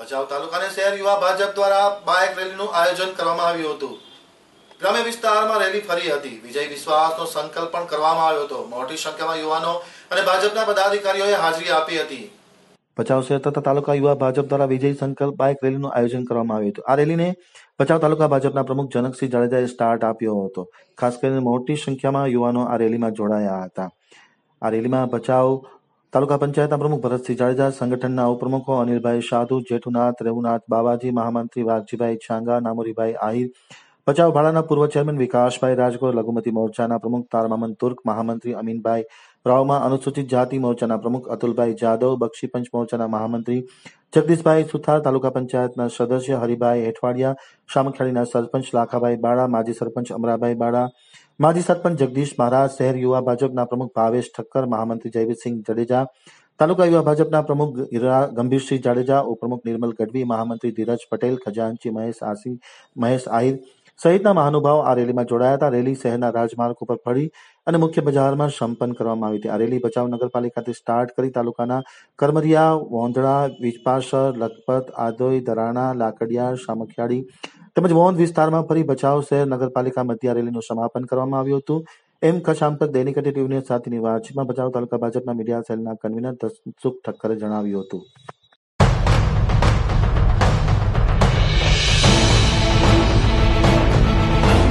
ભચાઉ તાલુકાને શહેર યુવા ભાજપ દ્વારા બાઇક રેલીનું આયોજન કરવામાં આવ્યું હતું ગ્રામ્ય વિસ્તારમાં રેલી ફરી હતી વિજય વિશ્વાસનો સંકલ્પ પણ કરવામાં આવ્યો હતો મોટી સંખ્યામાં યુવાનો અને ભાજપના પદાધિકારીઓએ હાજરી આપી હતી ભચાઉ શહેર તથા તાલુકા યુવા ભાજપ દ્વારા વિજય સંકલ્પ બાઇક રેલીનું આયોજન કરવામાં આવ્યું હતું આ રેલીને ભચાઉ તાલુકા ભાજપના પ્રમુખ જનકસિંહ જાડેજાએ સ્ટાર્ટ આપ્યો હતો ખાસ કરીને મોટી સંખ્યામાં યુવાનો આ રેલીમાં જોડાયા હતા આ રેલીમાં ભચાઉ તાલુકા પંચાયતના પ્રમુખ ભરતસિંહ જાડેજા સંગઠનના ઉપપ્રમુખો અનિલભાઈ સાધુ જેઠુનાથ રેવુનાથ બાવાજી મહામંત્રી વાઘજીભાઈ છાંગા નામોરીભાઈ આહિર ભચાઉ ભાડાના પૂર્વ ચેરમેન વિકાસભાઈ રાજકોટ લઘુમતી મોરચાના પ્રમુખ તારમામન તુર્ક મહામંત્રી અમીનભાઈ રાવમાં અનુસૂચિત જાતિ મોરચાના પ્રમુખ અતુલભાઈ જાદવ બક્ષી પંચ મોરચાના મહામંત્રી જગદીશભાઈ સુથાર તાલુકા પંચાયતના સદસ્ય હરિભાઈ હેઠવાડિયા શામખેડીના સરપંચ લાખાભાઈ બાળા માજી સરપંચ અમરાભાઈ બાળા માજી સરપંચ જગદીશ મહારાજ શહેર યુવા ભાજપના પ્રમુખ ભાવેશ ઠક્કર મહામંત્રી જયવીરસિંહ જડેજા તાલુકા યુવા ભાજપના પ્રમુખ ગંભીરસિંહ જાડેજા ઉપપ્રમુખ નિર્મલ ગઢવી મહામંત્રી ધીરજ પટેલ ખજાનચી મહેશ આસી મહેશ આહિર સહિતના મહાનુભાવ આ રેલીમાં જોડાયા હતા રેલી શહેરના રાજમાર્ગ ઉપર ફરી અને મુખ્ય બજારમાં સંપન્ન કરવામાં આવી હતી આ રેલી બચાવ નગરપાલિકાથી સ્ટાર્ટ કરી તાલુકાના કરમરિયા વોંધડા વિજપાસર લખપત આદોઈ દરાણા લાકડિયા શામખિયાળી તેમજ વોંધ વિસ્તારમાં ફરી ભચાઉ શહેર નગરપાલિકા મધ્ય રેલીનું સમાપન કરવામાં આવ્યું હતું એમ કચ્છ આમ તક દૈનિક ટીવી સાથેની વાતચીતમાં ભચાઉ તાલુકા ભાજપના મીડિયા સેલના કન્વીનર દસુખ ઠક્કરે જણાવ્યું હતું